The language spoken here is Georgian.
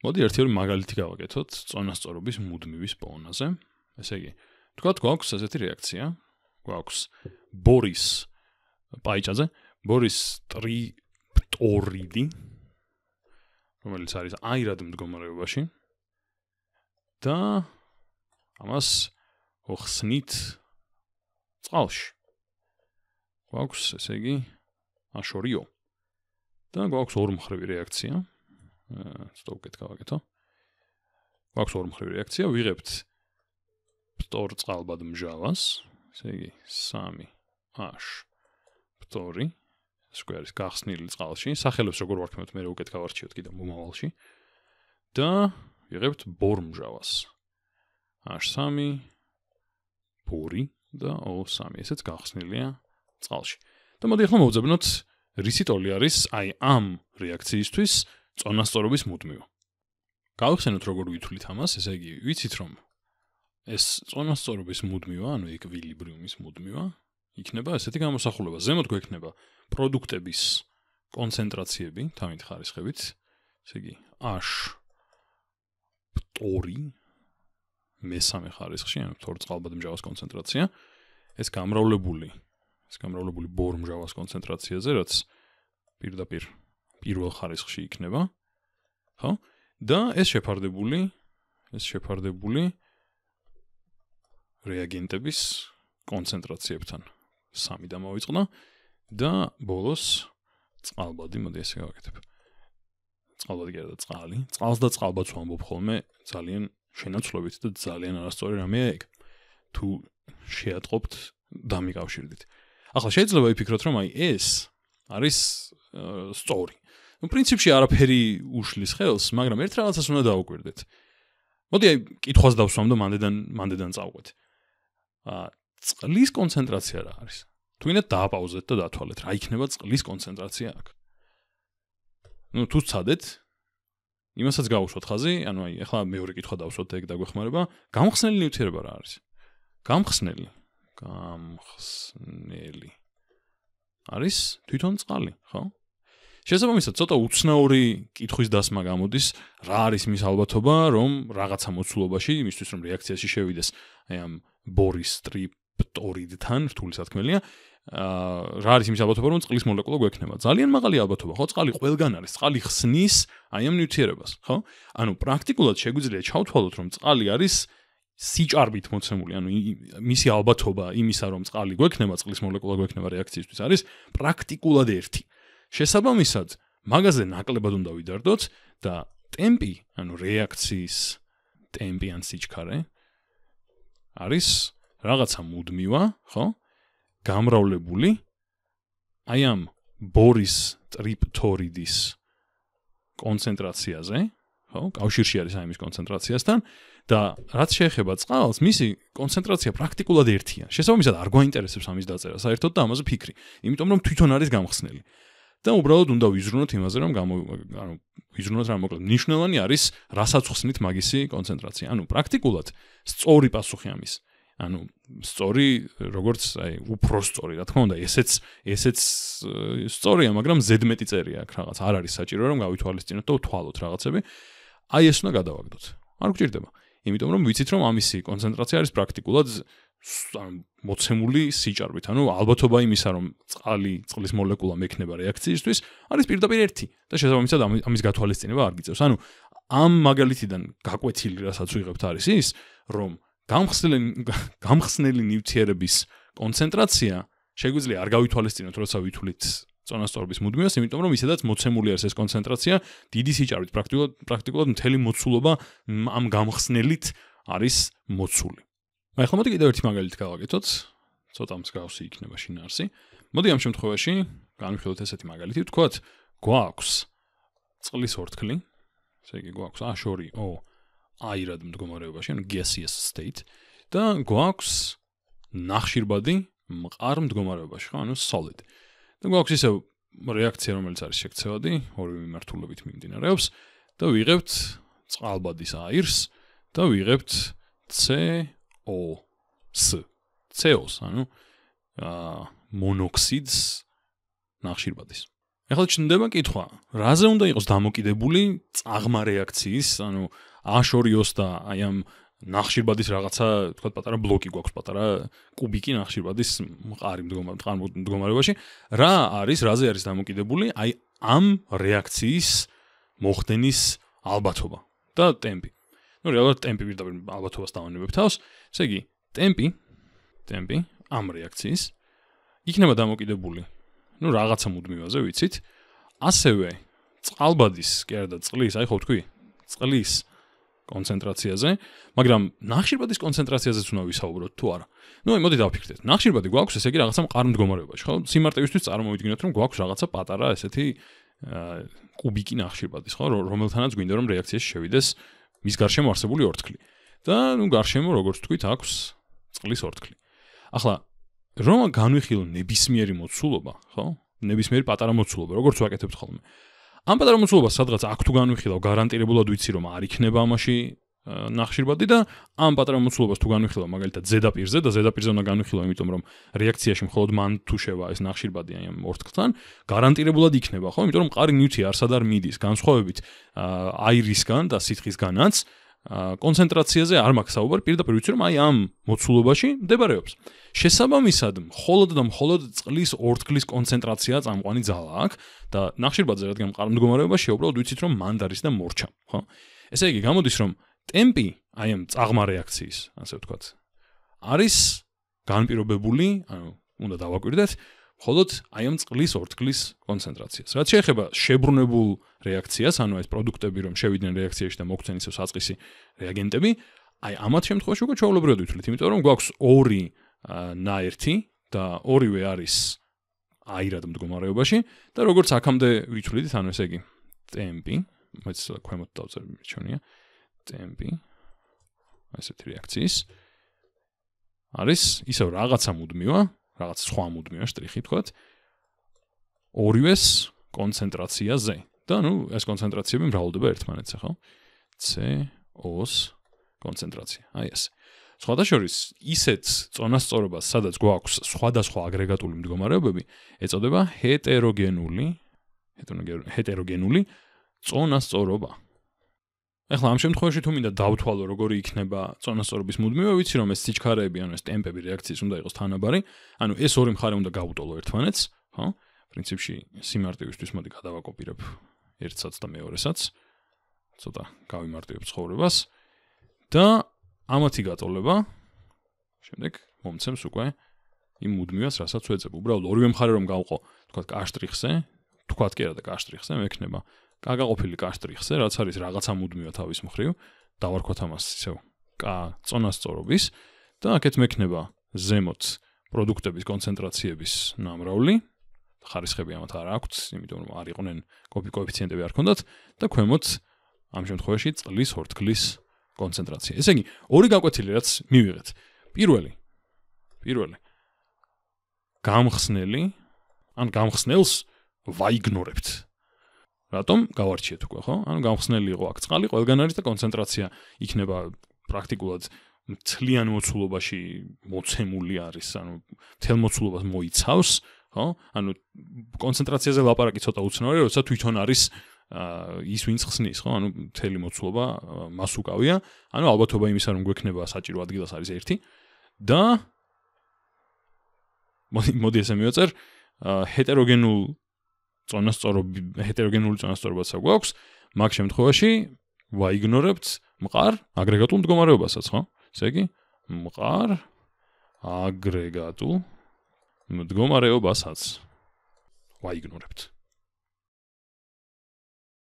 მოდი ერთი ორი მაგალითი გავაკეთოთ წონასწორობის მუდმივის პოვნაზე. ესე იგი, თქვა გვაქვს ასეთი რეაქცია, გვაქვს ბორის პაიჭაზე, ბორის 3-2-დი, რომელიც არის აირად მდგომარეობაში და ამას ხსნით წყალში. გვაქვს ესე იგი აშორიო. და გვაქვს ორმხრივი რეაქცია. ცოტა უკეთ გავაკეთო. გვაქვს ორი მხრივი რეაქცია, ვიღებთ ფტორ წყალბად მჟავას, ესე იგი 3h ფტორი squares გახსნილი წყალში, სახელებს როგორ ვარქმევთ, მე უკეთ გავარჩიოთ კიდე მომავალში. და ვიღებთ ბორ მჟავას. h3 ბორი და o3 ესეც გახსნილია წყალში. და მოდი ახლა მოვძებნოთ რისიტოლი არის აი ამ რეაქციისთვის წონასწორობის მუდმივა. გავხსენოთ როგორ ვითვლით ამას, ესე იგი, ვიცით რომ ეს წონასწორობის მუდმივა, ანუ ეკვილიბრიუმის მუდმივა, იქნება ესეთი გამოსახულება. ზემოთ გვექნება პროდუქტების კონცენტრაციები, თავით ხარისხებით, ესე იგი H 2 მესამე ხარისხში, ანუ თორ წყალბად მჟავას კონცენტრაცია, ეს გამრავლებული, ეს გამრავლებული ბორ მჟავას კონცენტრაციაზე, რაც პირდაპირ პირველ ხარისხში იქნება ხო? და ეს შეფარდებული ეს შეფარდებული რეაგენტების კონცენტრაციებთან სამი დამოვიწყნა და ბოლოს წყალბადი მოდი ესე გავაკეთებ. წყალბადი გერა და წყალი, წყალს და წყალბადს ვამბობ ხოლმე ძალიან შენაცვლებით და ძალიან არასწორი რამეა ეგ. თუ შეატყობთ დამიკავშირდით. ახლა შეიძლება ვიფიქროთ რომ აი ეს არის სწორი. ну პრინციპში არაფერი უშლის ხელს, მაგრამ ერთ რაღაცას უნდა დაუკვირდეთ. მოდი აი კითხვას დავსვამდო მანდედან მანდედან წავყვეთ. აა წყლის კონცენტრაცია რა არის? თუნდაც დააპაუზეთ და დათვალეთ, რა იქნება წყლის კონცენტრაცია აქ? ну თუ ცადეთ იმასაც გავუშვათ ხაზი, ანუ აი ეხლა მეორე კითხვა დავსვათ ეგ დაგვეხმარება, გამხსნელი ნივთიერება რა არის? გამხსნელი. გამხსნელი. არის თვითონ წყალი, ხო? შესაბამისად ცოტა უცნაური კითხვის დასმა გამოდის, რა არის მის ალბათობა, რომ რაღაცა მოცულობაში იმისთვის რომ რეაქციაში შევიდეს აი ამ ბორის სტრიპტორიდთან, რთული სათქმელია. აა რა არის იმის ალბათობა, რომ წყლის მოლეკულა გვექნება? ძალიან მაღალი ალბათობა, ხო? წყალი ყველგან არის, წყალი ხსნის აი ამ ნიუტრიერებას, ხო? ანუ პრაქტიკულად შეგვიძლია ჩავთვალოთ, რომ წყალი არის სიჭარბით მოცემული, ანუ მისი ალბათობა იმისა, რომ წყალი გვექნება, წყლის მოლეკულა გვექნება რეაქციისთვის არის პრაქტიკულად 1. შესაბამისად, მაღაზე ნაკლებად უნდა ვიდარდოთ და ტემპი, ანუ რეაქციის ტემპი ან სიჩქარე არის რაღაცა მუდმივა, ხო? გამრავლებული აი ამ ბორის ტრიპთორიდის კონცენტრაციაზე, ხო? კავშირში არის აი ამის კონცენტრაციასთან და რაც შეეხება წყალს, მისი კონცენტრაცია პრაქტიკულად ერთია. შესაბამისად არ გვაინტერესებს ამის დაწერა საერთოდ და ამაზე ფიქრი, იმიტომ რომ თვითონ არის გამხსნელი. და უბრალოდ უნდა ვიზრუნოთ იმაზე, რომ ანუ ვიზრუნოთ რა მოკლედ, ნიშნელანი არის რასაც ხსნით მაგისი კონცენტრაცია. ანუ პრაქტიკულად სწორი პასუხი ამის. ანუ სწორი, როგორც აი, უფრო სწორი, რა თქმა უნდა, ესეც ესეც სწორია, მაგრამ ზედმეტი წერია აქ რაღაც. არ არის საჭირო რომ გავითვალისწინოთ და ვთვალოთ რაღაცები. აი ეს უნდა გადავაგდოთ. არ გჭირდება. იმიტომ რომ ვიცით რომ ამისი კონცენტრაცია არის პრაქტიკულად ან მოცემული სიჭარბით, ანუ ალბათობა იმისა, რომ წყალი წყლის მოლეკულა მექნება რეაქციისთვის, არის პირდაპირ 1 და შესაბამისად ამის გათვალისწინება არ გიწევს. ანუ ამ მაგალითიდან გაკვეთილი რასაც ვიღებთ არის ის, რომ გამხსნელი გამხსნელი ნივთიერების კონცენტრაცია შეგვიძლია არ გავითვალისწინოთ, როცა ვითვლით წონასწორობის მუდმივას, იმიტომ რომ ისედაც მოცემული არის ეს კონცენტრაცია, დიდი სიჭარბით, პრაქტიკულად პრაქტიკულად მთელი მოცულობა ამ გამხსნელით არის მოცული. მე ხომ მოდი კიდევ ერთი მაგალითი გავაკეთოთ. ცოტა მსგავსი იქნება შინაარსი. მოდი ამ შემთხვევაში განვიხილოთ ესეთი მაგალითი. თქვათ, გვაქვს წყლის ორთქლი. ესე იგი გვაქვს H2O აირად მდგომარეობაში, ანუ gaseous state და გვაქვს ნახშირბადი მყარ მდგომარეობაში, ხო, ანუ solid. და გვაქვს ისე რეაქცია, რომელიც არის შექცევადი, ორი მიმართულებით მიმდინარეობს და ვიღებთ წყალბადის აირს და ვიღებთ C o s ceos ანუ აა მონოქსიდს ნახშირბადის ახლა ჩნდება კითხვა რაზე უნდა იყოს დამოკიდებული წაღმა რეაქციის ანუ h2o-ს და აი ამ ნახშირბადის რაღაცა თქვა პატარა ბლოკი გვაქვს პატარა კუბიკი ნახშირბადის მყარი მდგომარეობაში რა არის რაზე არის დამოკიდებული აი ამ რეაქციის მოხდენის ალბათობა და ტემპი ну реально темпи პირდაპირ ალბათობას დავანებებ თავს ესე იგი, ტემპი ტემპი ამ რეაქციის იქნება დამოკიდებული. ნუ რაღაცა მუდმივაზე, ვიცით. ასევე წყალბადის, კი არა და წყლის, აი ხო თქვი, წყლის კონცენტრაციაზე, მაგრამ ნახშირბადის კონცენტრაციაზეც უნდა ვისაუბროთ თუ არა. ნუ აი მოდი დავფიქრდეთ. ნახშირბადი გვაქვს, ესე იგი რაღაცა მყარ მდგომარეობაში, ხო? სიმარტივისთვის წარმოვიდგინოთ, რომ გვაქვს რაღაცა პატარა ესეთი აა კუბიკი ნახშირბადის, ხო? რომელთანაც გვინდა რომ რეაქციაში შევიდეს მის გარშემო არსებული ორთქლი. და ნუ გარშემო როგორც თქვით აქვს წყლის ორთქლი. ახლა რომ განვიხილო ნებისმიერი მოცულობა, ხო? ნებისმიერი პატარა მოცულობა, როგორც ვაკეთებთ ხოლმე. ამ პატარა მოცულობას სადღაც აქ თუ განვიხილავ გარანტირებულად ვიცი რომ არ იქნება ამაში ნახშირბადი და ამ პატარა მოცულობას თუ განვიხილავ მაგალითად ზედაპირზე და ზედაპირზე უნდა განვიხილო, იმიტომ რომ რეაქციაში მხოლოდ მან თუ შევა ეს ნახშირბადი აი ამ ორთქლთან, გარანტირებულად იქნება, ხო? იმიტომ რომ ყარი ნივთი არსად არ მიდის, განსხვავებით აირისგან და სითხისგანაც, კონცენტრაციაზე არ მაქვს საუბარი პირდაპირ ვიცი რომ აი ამ მოცულობაში მდებარეობს შესაბამისად მხოლოდ და მხოლოდ წყლის ორთქლის კონცენტრაცია წამყვანი ძალა აქვს და ნახშირბაზე რადგან ყარ მდგომარეობაში უბრალოდ ვიცით რომ მანდარის და მორჩა ხო ესე იგი გამოდის რომ ტემპი აი ამ წაღმა რეაქციის ასე ვთქვათ არის განპირობებული ანუ უნდა დავაკვირდეთ холот აი ამ წყლის ორთქლის კონცენტრაციას. რაც შეეხება შებრუნებულ რეაქციას, ანუ ეს პროდუქტები რომ შევიდნენ რეაქციაში და მოგცენ ისევ საწყისი რეაგენტები, აი ამათ შემთხვევაში უკვე ჩაულობრივად ვითვლით, იმიტომ რომ გვაქვს ორი ნაერთი და ორივე არის აირად მდგომარეობაში და როგორც აქამდე ვითვლით, ანუ ესე იგი ტემპი, მეც ქვემოთ დავწერ მიჩვენია ტემპი ასეთ რეაქციის არის ისევ რაღაცა მუდმივა რაღაც სხვა მუდმივი штриხი თქვათ ორივეს კონცენტრაციაზე და ну ეს კონცენტრაციები მრავლდება ერთმანეთზე ხო c o-ს კონცენტრაცია აი ეს სხვადასხვის ისეთ წონასწორობას სადაც გვაქვს სხვადასხვა აგრეგატული მდგომარეობები ეწოდება ჰეტეროგენული ჰეტეროგენული წონასწორობა ეხლა ამ შემთხვევაში თუ მინდა დავთვალო როგორი იქნება წონასწორობის მუდმივა, ვიცი რომ ეს სიჩქარეები, ანუ ეს ტემპები რეაქციის უნდა იყოს თანაბარი, ანუ ეს ორი მხარე უნდა გაუტოლო ერთმანეთს, ხო? პრინციპში სიმარტივისთვის მოდი გადავაკოპირებ ერთსაც და მეორესაც. ცოტა გავიმარტივებ ცხოვრებას და ამათი გატოლება შემდეგ მომცემს უკვე იმ მუდმივას, რასაც ვეძებ. უბრალოდ ორივე მხარე რომ გავყო, თქვა კარშტრიხზე, თქვა კი არა და კარშტრიხზე მექნება გაგაყופיლი კარსტრიხზე, რაც არის რაღაცა მუდმივა თავის მხრივ, დავარქვათ ამას ისევ კა წონასწორობის და აქეთ მექნება ზემოთ პროდუქტების კონცენტრაციების ნამრავლი. ხარისხები ამათ არ აქვთ, იმიტომ რომ არ იყვნენ კოფი კოეფიციენტები არ ქონდათ და ქვემოთ ამ შემთხვევაში წლის ორთქლის კონცენტრაცია. ესე იგი, ორი გაკვეთილი რაც მივიღეთ. პირველი. პირველი. გამხსნელი ან გამხსნელს ვაიგნორებთ. რატომ გავარჩიეთ უკვე ხო? ანუ გამხსნელი იყო აქ წყალი, ყველგან არის და კონცენტრაცია იქნება პრაქტიკულად ძალიან მოცულობაში მოცემული არის, ანუ თელმოცულობას მოიცავს, ხო? ანუ კონცენტრაციაზე ლაპარაკი ცოტა უცნაურია, როცა თვითონ არის ა ის ვინც ხსნის ხო ანუ მთელი მოცულობა მას უკავია ანუ ალბათობა იმისა რომ გვექნება საჭირო ადგილას არის ერთი და მოდი ესე მივაწერ ჰეტეროგენულ წონასწორობ ჰეტეროგენული წონასწორობაცა გვაქვს მაგ შემთხვევაში ვაიგნორებთ მყარ აგრეგატულ მდგომარეობასაც ხო ესე იგი მყარ აგრეგატულ მდგომარეობასაც ვაიგნორებთ